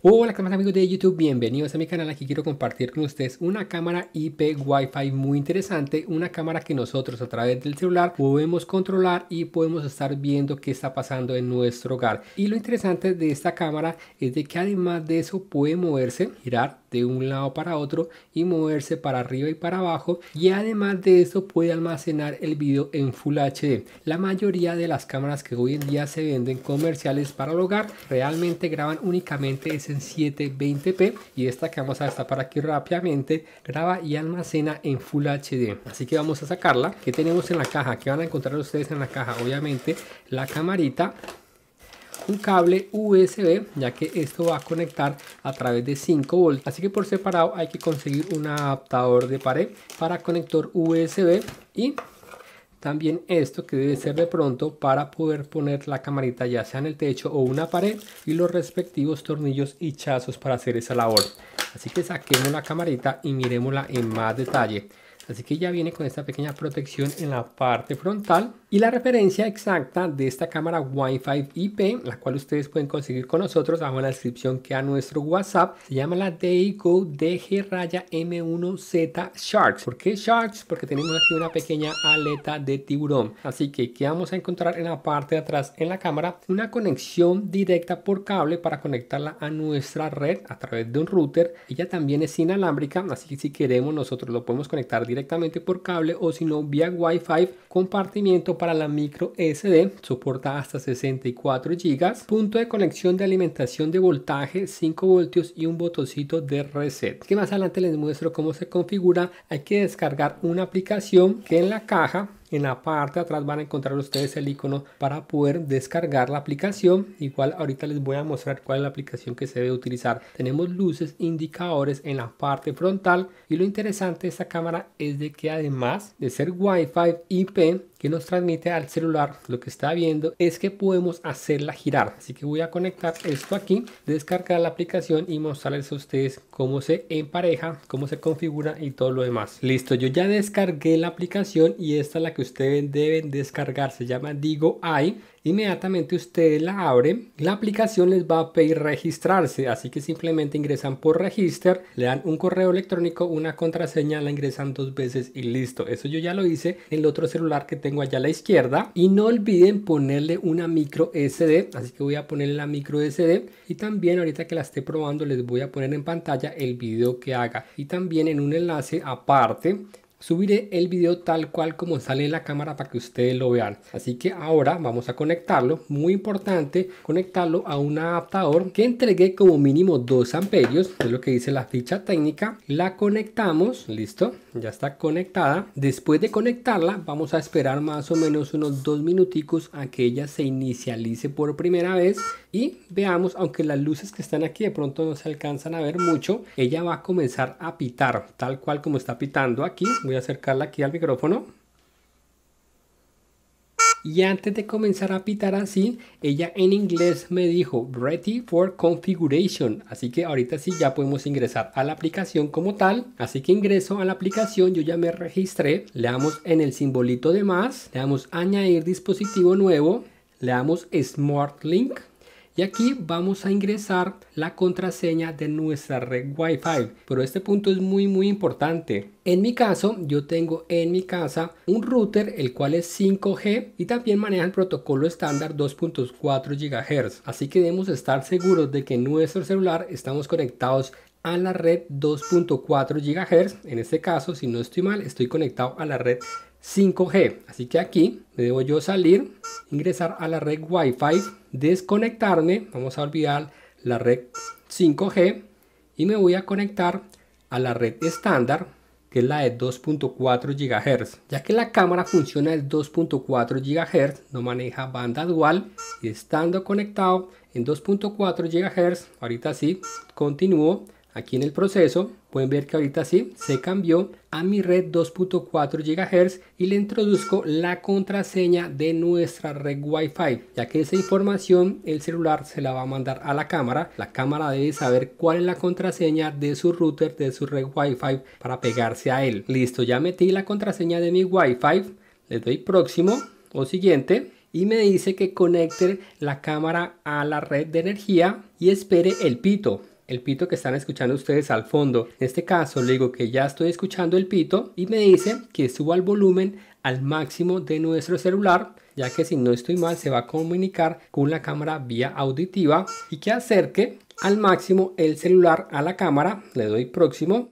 Hola, ¿qué amigos de YouTube? Bienvenidos a mi canal. Aquí quiero compartir con ustedes una cámara IP Wi-Fi muy interesante. Una cámara que nosotros a través del celular podemos controlar y podemos estar viendo qué está pasando en nuestro hogar. Y lo interesante de esta cámara es de que además de eso puede moverse, girar de un lado para otro y moverse para arriba y para abajo y además de eso puede almacenar el video en Full HD. La mayoría de las cámaras que hoy en día se venden comerciales para el hogar realmente graban únicamente es en 720p y esta que vamos a destapar aquí rápidamente graba y almacena en Full HD. Así que vamos a sacarla. ¿Qué tenemos en la caja? ¿Qué van a encontrar ustedes en la caja? Obviamente la camarita un cable USB, ya que esto va a conectar a través de 5 volts. Así que por separado hay que conseguir un adaptador de pared para conector USB y también esto que debe ser de pronto para poder poner la camarita ya sea en el techo o una pared y los respectivos tornillos y chazos para hacer esa labor. Así que saquemos la camarita y miremosla en más detalle. Así que ya viene con esta pequeña protección en la parte frontal y la referencia exacta de esta cámara Wi-Fi IP, la cual ustedes pueden conseguir con nosotros en la descripción que a nuestro WhatsApp, se llama la Deico DG-M1Z Sharks. ¿Por qué Sharks? Porque tenemos aquí una pequeña aleta de tiburón. Así que, ¿qué vamos a encontrar en la parte de atrás en la cámara? Una conexión directa por cable para conectarla a nuestra red a través de un router. Ella también es inalámbrica, así que si queremos nosotros lo podemos conectar directamente por cable o si no vía Wi-Fi compartimiento para la micro SD, soporta hasta 64 GB, punto de conexión de alimentación de voltaje 5 voltios y un botoncito de reset. Que más adelante les muestro cómo se configura, hay que descargar una aplicación que en la caja en la parte de atrás van a encontrar ustedes el icono para poder descargar la aplicación. Igual ahorita les voy a mostrar cuál es la aplicación que se debe utilizar. Tenemos luces, indicadores en la parte frontal y lo interesante de esta cámara es de que además de ser Wi-Fi IP que nos transmite al celular lo que está viendo es que podemos hacerla girar así que voy a conectar esto aquí descargar la aplicación y mostrarles a ustedes cómo se empareja cómo se configura y todo lo demás listo yo ya descargué la aplicación y esta es la que ustedes deben descargar se llama Digo AI. Inmediatamente ustedes la abren, la aplicación les va a pedir registrarse, así que simplemente ingresan por register, le dan un correo electrónico, una contraseña, la ingresan dos veces y listo. Eso yo ya lo hice en el otro celular que tengo allá a la izquierda y no olviden ponerle una micro SD, así que voy a ponerle la micro SD y también ahorita que la esté probando les voy a poner en pantalla el video que haga y también en un enlace aparte Subiré el video tal cual como sale la cámara para que ustedes lo vean. Así que ahora vamos a conectarlo. Muy importante conectarlo a un adaptador que entregué como mínimo 2 amperios. Es lo que dice la ficha técnica. La conectamos. Listo. Ya está conectada. Después de conectarla vamos a esperar más o menos unos 2 minuticos a que ella se inicialice por primera vez y veamos, aunque las luces que están aquí de pronto no se alcanzan a ver mucho, ella va a comenzar a pitar, tal cual como está pitando aquí. Voy a acercarla aquí al micrófono. Y antes de comenzar a pitar así, ella en inglés me dijo Ready for Configuration. Así que ahorita sí ya podemos ingresar a la aplicación como tal. Así que ingreso a la aplicación, yo ya me registré. Le damos en el simbolito de más, le damos añadir dispositivo nuevo, le damos Smart Link y aquí vamos a ingresar la contraseña de nuestra red Wi-Fi. Pero este punto es muy muy importante. En mi caso, yo tengo en mi casa un router el cual es 5G y también maneja el protocolo estándar 2.4 GHz. Así que debemos estar seguros de que en nuestro celular estamos conectados a la red 2.4 GHz. En este caso, si no estoy mal, estoy conectado a la red 5G. Así que aquí me debo yo salir, ingresar a la red Wi-Fi, desconectarme, vamos a olvidar la red 5G y me voy a conectar a la red estándar que es la de 2.4 GHz. Ya que la cámara funciona en 2.4 GHz, no maneja banda dual y estando conectado en 2.4 GHz, ahorita sí, continúo Aquí en el proceso pueden ver que ahorita sí se cambió a mi red 2.4 GHz y le introduzco la contraseña de nuestra red Wi-Fi, ya que esa información el celular se la va a mandar a la cámara. La cámara debe saber cuál es la contraseña de su router, de su red Wi-Fi para pegarse a él. Listo, ya metí la contraseña de mi Wi-Fi, le doy próximo o siguiente y me dice que conecte la cámara a la red de energía y espere el pito el pito que están escuchando ustedes al fondo. En este caso le digo que ya estoy escuchando el pito y me dice que suba el volumen al máximo de nuestro celular, ya que si no estoy mal se va a comunicar con la cámara vía auditiva y que acerque al máximo el celular a la cámara. Le doy próximo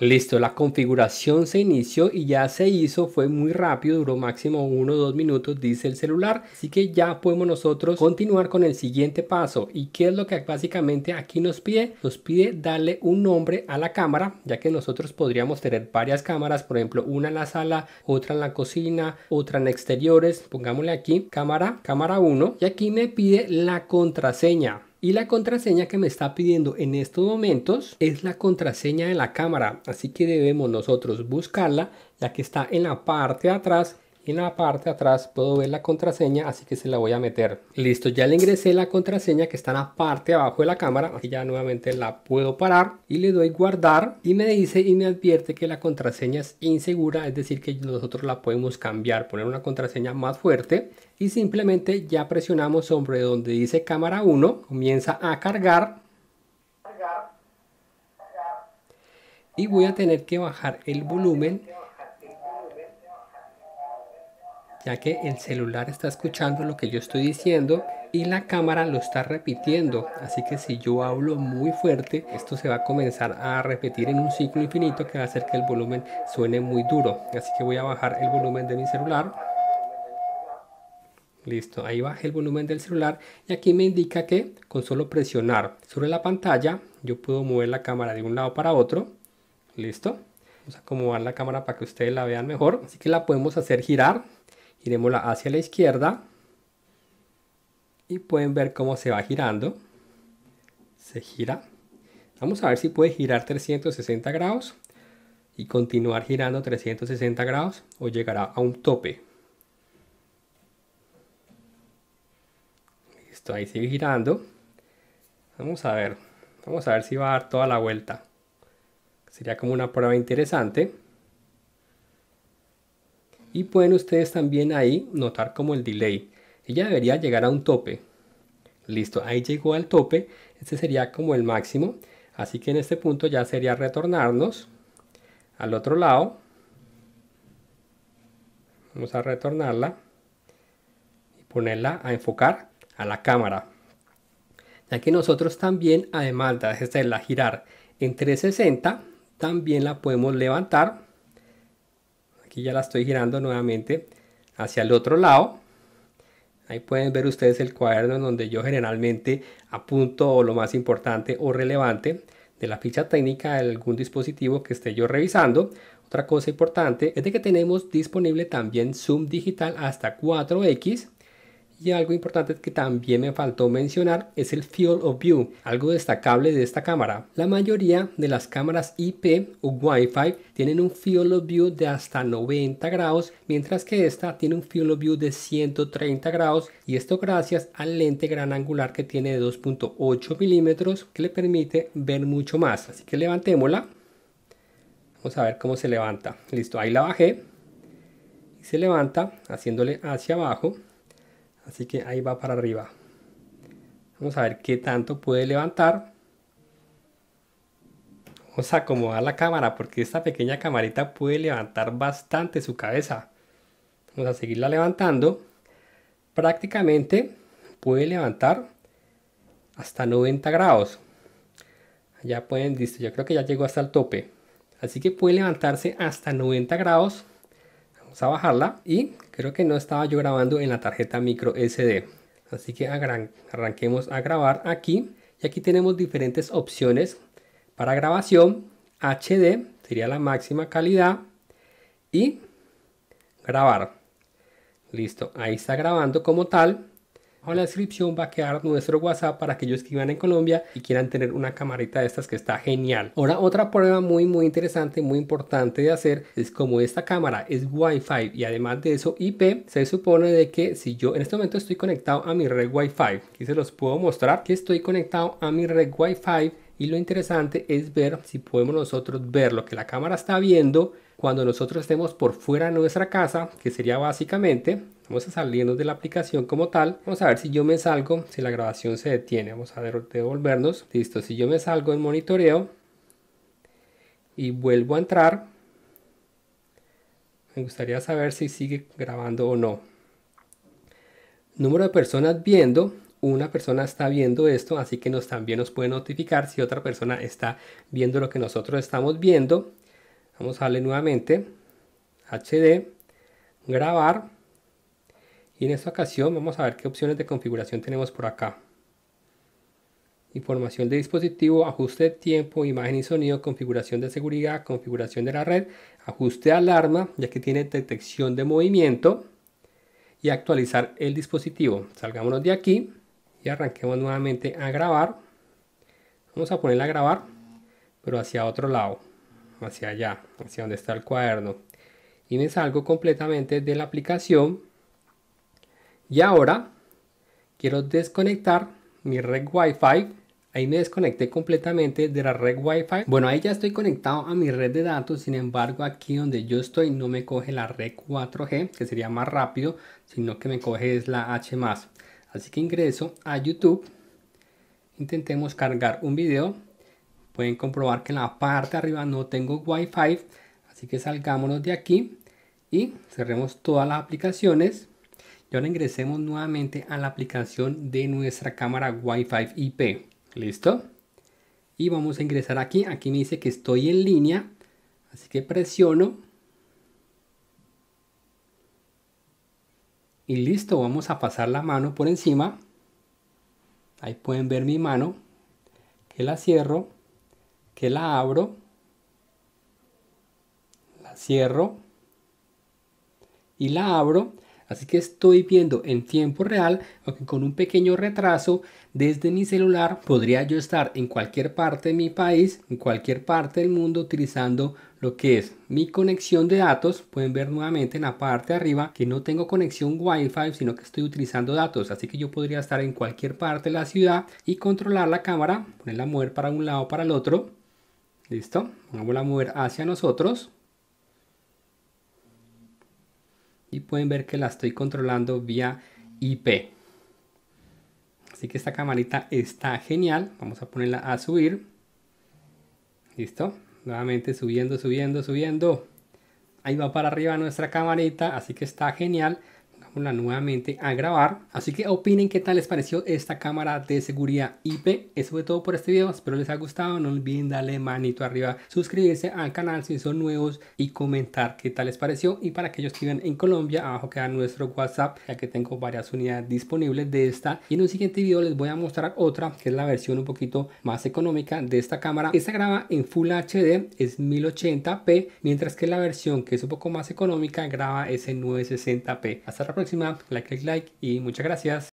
Listo, la configuración se inició y ya se hizo, fue muy rápido, duró máximo 1 o 2 minutos, dice el celular. Así que ya podemos nosotros continuar con el siguiente paso. ¿Y qué es lo que básicamente aquí nos pide? Nos pide darle un nombre a la cámara, ya que nosotros podríamos tener varias cámaras, por ejemplo, una en la sala, otra en la cocina, otra en exteriores. Pongámosle aquí cámara, cámara 1. Y aquí me pide la contraseña. Y la contraseña que me está pidiendo en estos momentos es la contraseña de la cámara. Así que debemos nosotros buscarla ya que está en la parte de atrás y en la parte atrás puedo ver la contraseña así que se la voy a meter listo ya le ingresé la contraseña que está en la parte de abajo de la cámara aquí ya nuevamente la puedo parar y le doy guardar y me dice y me advierte que la contraseña es insegura es decir que nosotros la podemos cambiar poner una contraseña más fuerte y simplemente ya presionamos sobre donde dice cámara 1 comienza a cargar y voy a tener que bajar el volumen ya que el celular está escuchando lo que yo estoy diciendo y la cámara lo está repitiendo. Así que si yo hablo muy fuerte, esto se va a comenzar a repetir en un ciclo infinito que va a hacer que el volumen suene muy duro. Así que voy a bajar el volumen de mi celular. Listo, ahí bajé el volumen del celular y aquí me indica que con solo presionar sobre la pantalla yo puedo mover la cámara de un lado para otro. Listo, vamos a acomodar la cámara para que ustedes la vean mejor. Así que la podemos hacer girar Giremosla hacia la izquierda. Y pueden ver cómo se va girando. Se gira. Vamos a ver si puede girar 360 grados y continuar girando 360 grados o llegará a un tope. Listo, ahí sigue girando. Vamos a ver. Vamos a ver si va a dar toda la vuelta. Sería como una prueba interesante. Y pueden ustedes también ahí notar como el delay. Ella debería llegar a un tope. Listo, ahí llegó al tope. Este sería como el máximo. Así que en este punto ya sería retornarnos al otro lado. Vamos a retornarla y ponerla a enfocar a la cámara. Ya que nosotros también, además de hacerla girar en 360, también la podemos levantar Aquí ya la estoy girando nuevamente hacia el otro lado. Ahí pueden ver ustedes el cuaderno en donde yo generalmente apunto lo más importante o relevante de la ficha técnica de algún dispositivo que esté yo revisando. Otra cosa importante es de que tenemos disponible también Zoom digital hasta 4X y algo importante que también me faltó mencionar es el Field of View, algo destacable de esta cámara. La mayoría de las cámaras IP o Wi-Fi tienen un Field of View de hasta 90 grados, mientras que esta tiene un Field of View de 130 grados y esto gracias al lente gran angular que tiene de 2.8 milímetros que le permite ver mucho más. Así que levantémosla. Vamos a ver cómo se levanta. Listo, ahí la bajé. Y se levanta haciéndole hacia abajo. Así que ahí va para arriba. Vamos a ver qué tanto puede levantar. Vamos a acomodar la cámara porque esta pequeña camarita puede levantar bastante su cabeza. Vamos a seguirla levantando. Prácticamente puede levantar hasta 90 grados. Ya pueden, listo, yo creo que ya llegó hasta el tope. Así que puede levantarse hasta 90 grados a bajarla y creo que no estaba yo grabando en la tarjeta micro SD. Así que arranquemos a grabar aquí y aquí tenemos diferentes opciones para grabación. HD sería la máxima calidad y grabar. Listo, ahí está grabando como tal. En la descripción va a quedar nuestro WhatsApp para aquellos que escriban en Colombia y quieran tener una camarita de estas que está genial. Ahora otra prueba muy muy interesante, muy importante de hacer es como esta cámara es Wi-Fi y además de eso IP, se supone de que si yo en este momento estoy conectado a mi red Wi-Fi, aquí se los puedo mostrar que estoy conectado a mi red Wi-Fi y lo interesante es ver si podemos nosotros ver lo que la cámara está viendo cuando nosotros estemos por fuera de nuestra casa, que sería básicamente, vamos a salirnos de la aplicación como tal. Vamos a ver si yo me salgo, si la grabación se detiene. Vamos a devolvernos. Listo, si yo me salgo en monitoreo y vuelvo a entrar, me gustaría saber si sigue grabando o no. Número de personas viendo. Una persona está viendo esto, así que nos, también nos puede notificar si otra persona está viendo lo que nosotros estamos viendo. Vamos a darle nuevamente HD, grabar. Y en esta ocasión vamos a ver qué opciones de configuración tenemos por acá. Información de dispositivo, ajuste de tiempo, imagen y sonido, configuración de seguridad, configuración de la red, ajuste de alarma, ya que tiene detección de movimiento y actualizar el dispositivo. Salgámonos de aquí y arranquemos nuevamente a grabar. Vamos a ponerla a grabar, pero hacia otro lado hacia allá, hacia donde está el cuaderno. Y me salgo completamente de la aplicación. Y ahora quiero desconectar mi red Wi-Fi. Ahí me desconecté completamente de la red Wi-Fi. Bueno, ahí ya estoy conectado a mi red de datos. Sin embargo, aquí donde yo estoy no me coge la red 4G, que sería más rápido, sino que me coge es la H+. Así que ingreso a YouTube. Intentemos cargar un video. Pueden comprobar que en la parte de arriba no tengo Wi-Fi, así que salgámonos de aquí y cerremos todas las aplicaciones. Y ahora ingresemos nuevamente a la aplicación de nuestra cámara Wi-Fi IP. ¿Listo? Y vamos a ingresar aquí. Aquí me dice que estoy en línea, así que presiono. Y listo, vamos a pasar la mano por encima. Ahí pueden ver mi mano, que la cierro que la abro, la cierro y la abro. Así que estoy viendo en tiempo real, aunque con un pequeño retraso, desde mi celular podría yo estar en cualquier parte de mi país, en cualquier parte del mundo, utilizando lo que es mi conexión de datos. Pueden ver nuevamente en la parte de arriba que no tengo conexión Wi-Fi, sino que estoy utilizando datos. Así que yo podría estar en cualquier parte de la ciudad y controlar la cámara, ponerla a mover para un lado para el otro Listo, vamos a mover hacia nosotros. Y pueden ver que la estoy controlando vía IP. Así que esta camarita está genial. Vamos a ponerla a subir. Listo, nuevamente subiendo, subiendo, subiendo. Ahí va para arriba nuestra camarita, así que está genial nuevamente a grabar. Así que opinen qué tal les pareció esta cámara de seguridad IP. Eso fue todo por este video, espero les haya gustado. No olviden darle manito arriba, suscribirse al canal si son nuevos y comentar qué tal les pareció. Y para aquellos que viven en Colombia, abajo queda nuestro WhatsApp, ya que tengo varias unidades disponibles de esta. Y en un siguiente video les voy a mostrar otra, que es la versión un poquito más económica de esta cámara. Esta graba en Full HD, es 1080p, mientras que la versión que es un poco más económica graba es en 960p. Hasta la próxima próxima, like, like, like y muchas gracias.